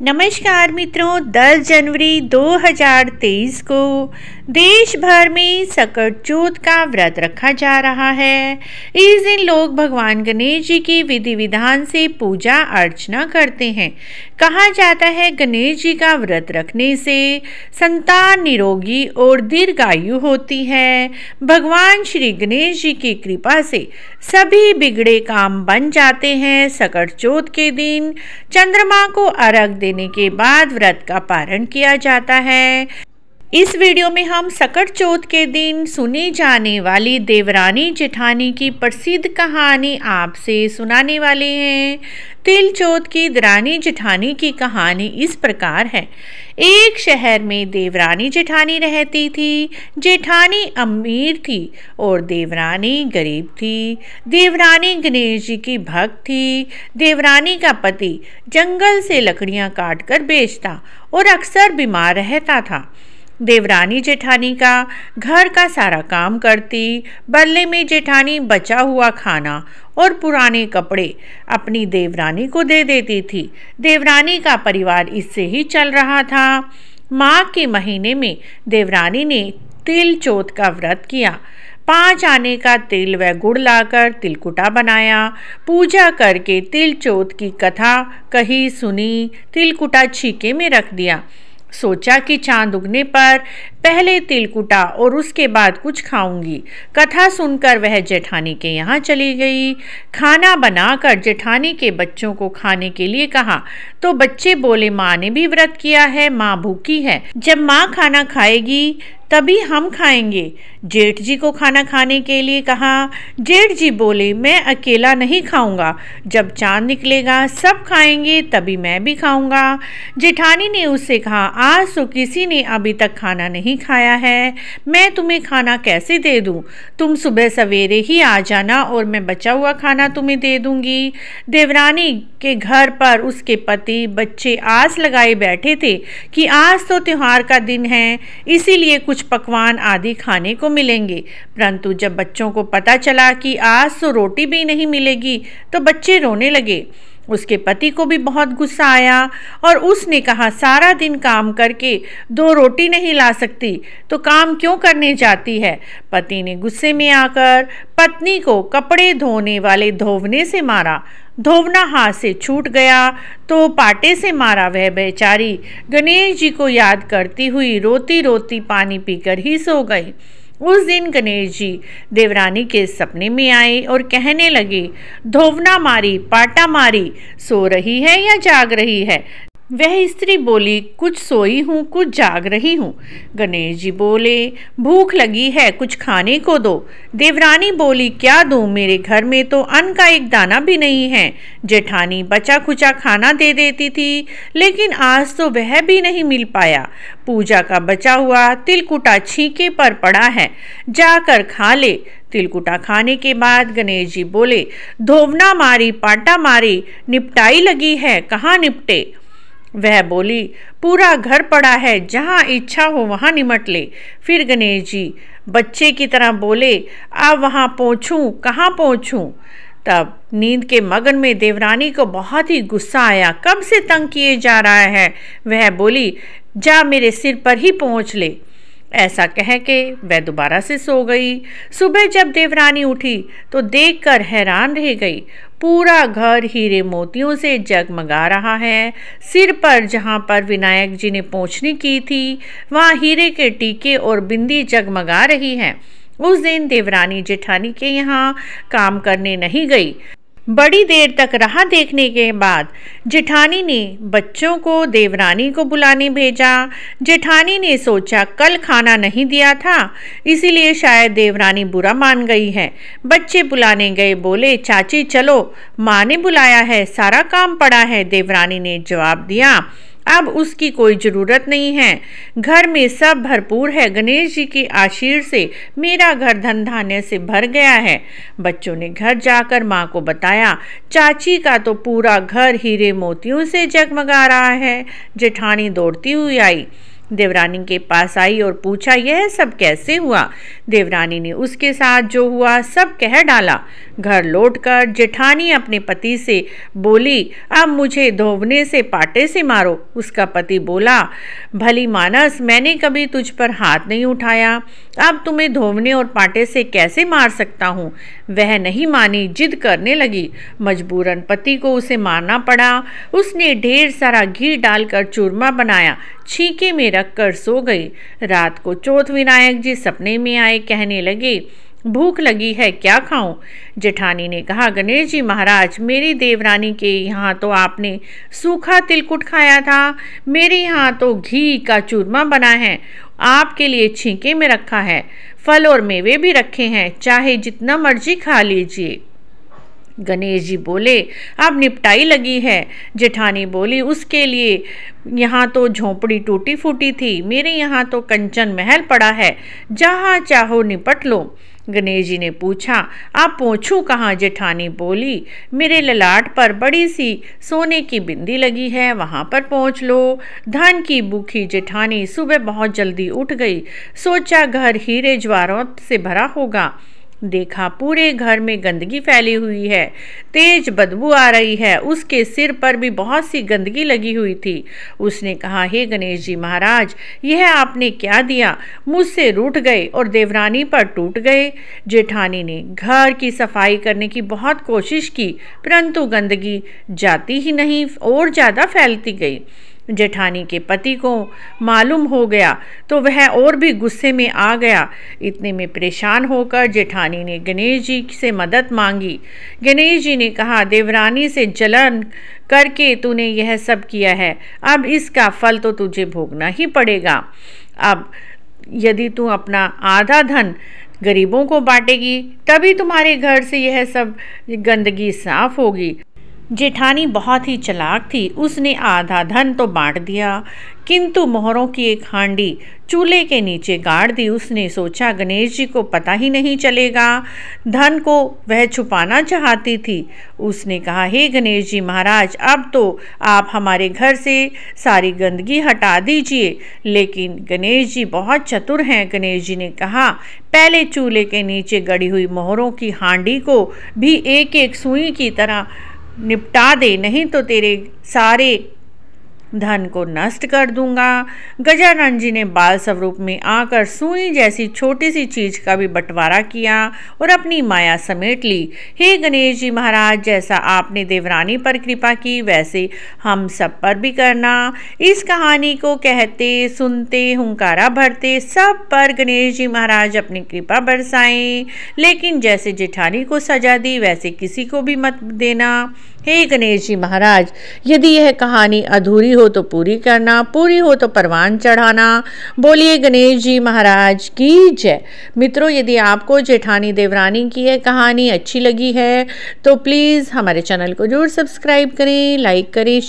नमस्कार मित्रों 10 जनवरी 2023 को देश भर में सकट चौथ का व्रत रखा जा रहा है इस दिन लोग भगवान गणेश जी की विधि विधान से पूजा अर्चना करते हैं कहा जाता है गणेश जी का व्रत रखने से संतान निरोगी और दीर्घायु होती है भगवान श्री गणेश जी की कृपा से सभी बिगड़े काम बन जाते हैं सकट के दिन चंद्रमा को अर्घ देने के बाद व्रत का पारण किया जाता है इस वीडियो में हम सकट चौथ के दिन सुनी जाने वाली देवरानी जेठानी की प्रसिद्ध कहानी आपसे सुनाने वाले हैं तिल चौथ की दरानी जेठानी की कहानी इस प्रकार है एक शहर में देवरानी जेठानी रहती थी जेठानी अमीर थी और देवरानी गरीब थी देवरानी गणेश जी की भक्त थी देवरानी का पति जंगल से लकड़ियां काटकर बेचता और अक्सर बीमार रहता था देवरानी जेठानी का घर का सारा काम करती बदले में जेठानी बचा हुआ खाना और पुराने कपड़े अपनी देवरानी को दे देती थी देवरानी का परिवार इससे ही चल रहा था माघ के महीने में देवरानी ने तिल चौथ का व्रत किया पाँच आने का तिल व गुड़ लाकर तिलकुटा बनाया पूजा करके तिल चौथ की कथा कही सुनी तिलकुटा छीके में रख दिया सोचा कि चांद उगने पर पहले तिलकुटा और उसके बाद कुछ खाऊंगी कथा सुनकर वह जेठानी के यहाँ चली गई खाना बनाकर जेठानी के बच्चों को खाने के लिए कहा तो बच्चे बोले माँ ने भी व्रत किया है माँ भूखी है जब माँ खाना खाएगी तभी हम खाएंगे जेठ जी को खाना खाने के लिए कहा जेठ जी बोले मैं अकेला नहीं खाऊंगा जब चांद निकलेगा सब खाएंगे तभी मैं भी खाऊंगा जेठानी ने उससे कहा आज तो किसी ने अभी तक खाना नहीं खाया है मैं तुम्हें खाना कैसे दे दूँ तुम सुबह सवेरे ही आ जाना और मैं बचा हुआ खाना तुम्हें दे दूँगी देवरानी के घर पर उसके पति बच्चे आस लगाए बैठे थे कि आज तो त्यौहार का दिन है इसीलिए कुछ कुछ पकवान आदि खाने को मिलेंगे परंतु जब बच्चों को पता चला कि आज तो रोटी भी नहीं मिलेगी तो बच्चे रोने लगे उसके पति को भी बहुत गुस्सा आया और उसने कहा सारा दिन काम करके दो रोटी नहीं ला सकती तो काम क्यों करने जाती है पति ने गुस्से में आकर पत्नी को कपड़े धोने वाले धोवने से मारा धोवना हाथ से छूट गया तो पाटे से मारा वह बेचारी गणेश जी को याद करती हुई रोती रोती पानी पीकर ही सो गई उस दिन गणेश जी देवरानी के सपने में आए और कहने लगे धोवना मारी पाटा मारी सो रही है या जाग रही है वह स्त्री बोली कुछ सोई हूँ कुछ जाग रही हूँ गणेश जी बोले भूख लगी है कुछ खाने को दो देवरानी बोली क्या दूँ मेरे घर में तो अन्न का एक दाना भी नहीं है जेठानी बचा खुचा खाना दे देती थी लेकिन आज तो वह भी नहीं मिल पाया पूजा का बचा हुआ तिलकुटा छीके पर पड़ा है जाकर खा ले तिलकुटा खाने के बाद गणेश जी बोले धोवना मारी पाटा मारी निपटाई लगी है कहाँ निपटे वह बोली पूरा घर पड़ा है जहाँ इच्छा हो वहाँ निमट ले फिर गणेश जी बच्चे की तरह बोले आ वहाँ पहुँचूँ कहाँ पहुँचूँ तब नींद के मगन में देवरानी को बहुत ही गुस्सा आया कब से तंग किए जा रहा है वह बोली जा मेरे सिर पर ही पहुँच ले ऐसा कह के वह दोबारा से सो गई सुबह जब देवरानी उठी तो देखकर हैरान रह गई पूरा घर हीरे मोतियों से जगमगा रहा है सिर पर जहाँ पर विनायक जी ने पहुँचनी की थी वहाँ हीरे के टीके और बिंदी जगमगा रही हैं उस दिन देवरानी जेठानी के यहाँ काम करने नहीं गई बड़ी देर तक राह देखने के बाद जेठानी ने बच्चों को देवरानी को बुलाने भेजा जेठानी ने सोचा कल खाना नहीं दिया था इसीलिए शायद देवरानी बुरा मान गई है बच्चे बुलाने गए बोले चाची चलो माँ ने बुलाया है सारा काम पड़ा है देवरानी ने जवाब दिया अब उसकी कोई ज़रूरत नहीं है घर में सब भरपूर है गणेश जी के आशीर्वाद से मेरा घर धन धान्य से भर गया है बच्चों ने घर जाकर माँ को बताया चाची का तो पूरा घर हीरे मोतियों से जगमगा रहा है जेठानी दौड़ती हुई आई देवरानी के पास आई और पूछा यह सब कैसे हुआ देवरानी ने उसके साथ जो हुआ सब कह डाला घर लौटकर जेठानी अपने पति से बोली अब मुझे धोबने से पाटे से मारो उसका पति बोला भली मानस मैंने कभी तुझ पर हाथ नहीं उठाया अब तुम्हें धोबने और पाटे से कैसे मार सकता हूँ वह नहीं मानी जिद करने लगी मजबूरन पति को उसे मारना पड़ा उसने ढेर सारा घी डालकर चूरमा बनाया छीके में रख कर सो गई रात को चौथ विनायक जी सपने में आए कहने लगे भूख लगी है क्या खाऊं जेठानी ने कहा गणेश जी महाराज मेरी देवरानी के यहाँ तो आपने सूखा तिलकुट खाया था मेरे यहाँ तो घी का चूरमा बना है आपके लिए छींके में रखा है फल और मेवे भी रखे हैं चाहे जितना मर्जी खा लीजिए गणेश जी बोले अब निपटाई लगी है जेठानी बोली उसके लिए यहाँ तो झोंपड़ी टूटी फूटी थी मेरे यहाँ तो कंचन महल पड़ा है जहाँ चाहो निपट लो गणेश जी ने पूछा आप पहुँचूँ कहाँ जेठानी बोली मेरे ललाट पर बड़ी सी सोने की बिंदी लगी है वहाँ पर पहुँच लो धन की भूखी जेठानी सुबह बहुत जल्दी उठ गई सोचा घर हीरे ज्वारों से भरा होगा देखा पूरे घर में गंदगी फैली हुई है तेज बदबू आ रही है उसके सिर पर भी बहुत सी गंदगी लगी हुई थी उसने कहा हे गणेश जी महाराज यह आपने क्या दिया मुझसे रूठ गए और देवरानी पर टूट गए जेठानी ने घर की सफाई करने की बहुत कोशिश की परंतु गंदगी जाती ही नहीं और ज़्यादा फैलती गई जेठानी के पति को मालूम हो गया तो वह और भी गुस्से में आ गया इतने में परेशान होकर जेठानी ने गणेश जी से मदद मांगी गणेश जी ने कहा देवरानी से जलन करके तूने यह सब किया है अब इसका फल तो तुझे भोगना ही पड़ेगा अब यदि तू अपना आधा धन गरीबों को बांटेगी तभी तुम्हारे घर से यह सब गंदगी साफ होगी जेठानी बहुत ही चलाक थी उसने आधा धन तो बांट दिया किंतु मोहरों की एक हांडी चूल्हे के नीचे गाड़ दी उसने सोचा गणेश जी को पता ही नहीं चलेगा धन को वह छुपाना चाहती थी उसने कहा हे गणेश जी महाराज अब तो आप हमारे घर से सारी गंदगी हटा दीजिए लेकिन गणेश जी बहुत चतुर हैं गणेश जी ने कहा पहले चूल्हे के नीचे गड़ी हुई मोहरों की हांडी को भी एक एक सुई की तरह निपटा दे नहीं तो तेरे सारे धन को नष्ट कर दूंगा गजानन जी ने बाल स्वरूप में आकर सुई जैसी छोटी सी चीज का भी बंटवारा किया और अपनी माया समेट ली हे गणेश जी महाराज जैसा आपने देवरानी पर कृपा की वैसे हम सब पर भी करना इस कहानी को कहते सुनते हुंकारा भरते सब पर गणेश जी महाराज अपनी कृपा बरसाएं लेकिन जैसे जेठानी को सजा दी वैसे किसी को भी मत देना हे गणेश जी महाराज यदि यह कहानी अधूरी हो तो पूरी करना पूरी हो तो परवान चढ़ाना बोलिए गणेश जी महाराज की जय मित्रों यदि आपको जेठानी देवरानी की यह कहानी अच्छी लगी है तो प्लीज़ हमारे चैनल को जरूर सब्सक्राइब करें लाइक करें